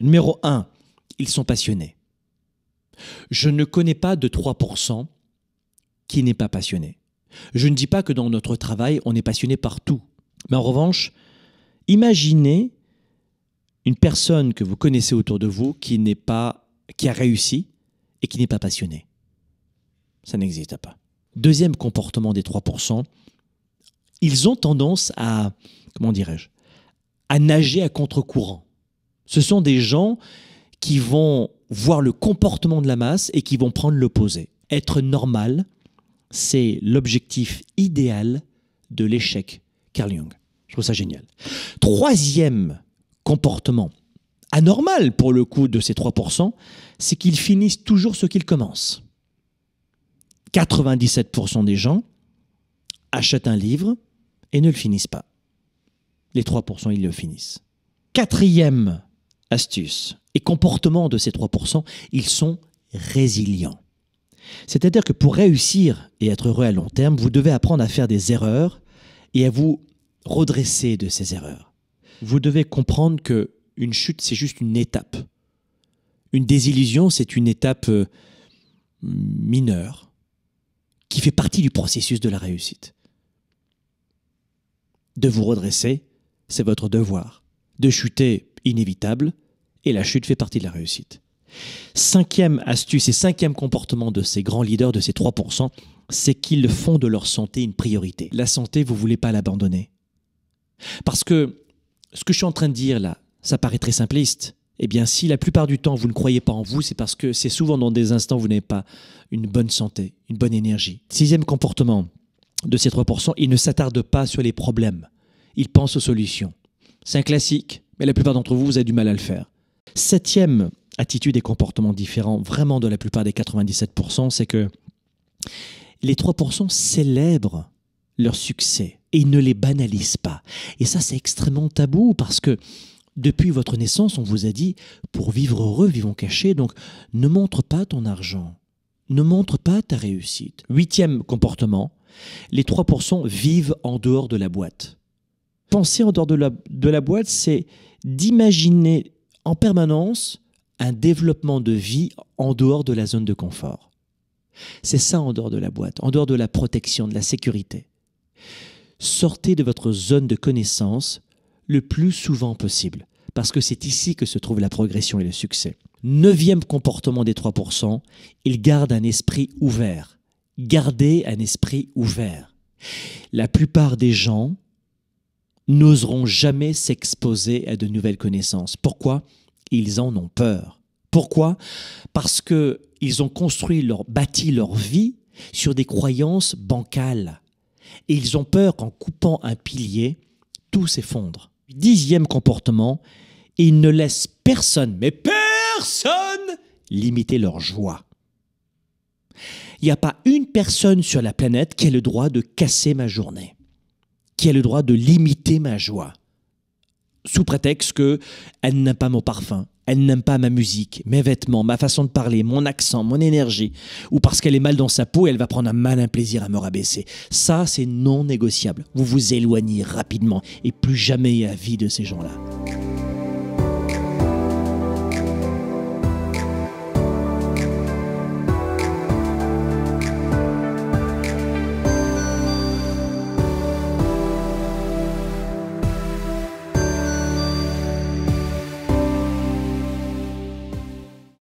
Numéro 1, ils sont passionnés. Je ne connais pas de 3% qui n'est pas passionné. Je ne dis pas que dans notre travail, on est passionné par tout. Mais en revanche, imaginez une personne que vous connaissez autour de vous qui n'est pas qui a réussi et qui n'est pas passionné. Ça n'existe pas. Deuxième comportement des 3%, ils ont tendance à comment dirais-je, à nager à contre-courant. Ce sont des gens qui vont voir le comportement de la masse et qui vont prendre l'opposé. Être normal, c'est l'objectif idéal de l'échec. Carl Jung. Je trouve ça génial. Troisième comportement anormal pour le coup de ces 3%, c'est qu'ils finissent toujours ce qu'ils commencent. 97% des gens achètent un livre et ne le finissent pas. Les 3%, ils le finissent. Quatrième astuces et comportement de ces 3%, ils sont résilients. C'est-à-dire que pour réussir et être heureux à long terme, vous devez apprendre à faire des erreurs et à vous redresser de ces erreurs. Vous devez comprendre que une chute, c'est juste une étape. Une désillusion, c'est une étape euh, mineure qui fait partie du processus de la réussite. De vous redresser, c'est votre devoir. De chuter, inévitable, et la chute fait partie de la réussite. Cinquième astuce et cinquième comportement de ces grands leaders, de ces 3%, c'est qu'ils font de leur santé une priorité. La santé, vous ne voulez pas l'abandonner. Parce que ce que je suis en train de dire là, ça paraît très simpliste. Eh bien, si la plupart du temps vous ne croyez pas en vous, c'est parce que c'est souvent dans des instants où vous n'avez pas une bonne santé, une bonne énergie. Sixième comportement de ces 3%, ils ne s'attardent pas sur les problèmes. Ils pensent aux solutions. C'est un classique, mais la plupart d'entre vous, vous avez du mal à le faire. Septième attitude et comportement différent vraiment de la plupart des 97%, c'est que les 3% célèbrent leur succès et ne les banalisent pas. Et ça, c'est extrêmement tabou parce que depuis votre naissance, on vous a dit, pour vivre heureux, vivons cachés, donc ne montre pas ton argent, ne montre pas ta réussite. Huitième comportement, les 3% vivent en dehors de la boîte. Penser en dehors de la, de la boîte, c'est d'imaginer en permanence un développement de vie en dehors de la zone de confort. C'est ça en dehors de la boîte, en dehors de la protection, de la sécurité. Sortez de votre zone de connaissance le plus souvent possible, parce que c'est ici que se trouve la progression et le succès. Neuvième comportement des 3%, il garde un esprit ouvert. Gardez un esprit ouvert. La plupart des gens n'oseront jamais s'exposer à de nouvelles connaissances. Pourquoi Ils en ont peur. Pourquoi Parce que ils ont construit leur, bâti leur vie sur des croyances bancales. Et ils ont peur qu'en coupant un pilier, tout s'effondre. Dixième comportement, ils ne laissent personne, mais personne, limiter leur joie. Il n'y a pas une personne sur la planète qui ait le droit de casser ma journée qui a le droit de limiter ma joie sous prétexte que elle n'aime pas mon parfum, elle n'aime pas ma musique, mes vêtements, ma façon de parler, mon accent, mon énergie, ou parce qu'elle est mal dans sa peau et elle va prendre un malin plaisir à me rabaisser. Ça, c'est non négociable. Vous vous éloignez rapidement et plus jamais à vie de ces gens-là.